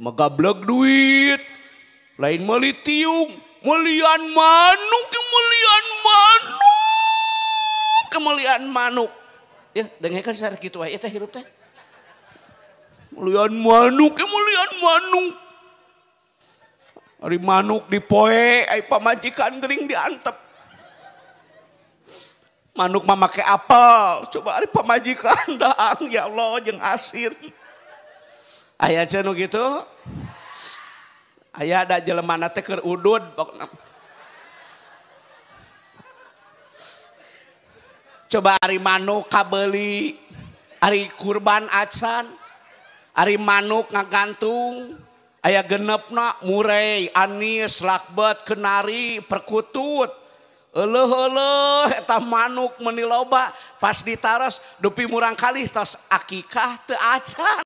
blog duit lain melithium mulia manuk kemu man kemuliaan manuk manuk dipo pemajikaning dip manuk memakai apa coba hari pemajikandang ya Allah yang asirnya uh gitu aya ada jemana teker udut coba hari manuk kabelli Ari kurban adsan Ari manuk ngagantung ayaah genepnak Murrayi Anis labet kenari perkutut manuk pas diaros dupi murang kali tass akikah tecan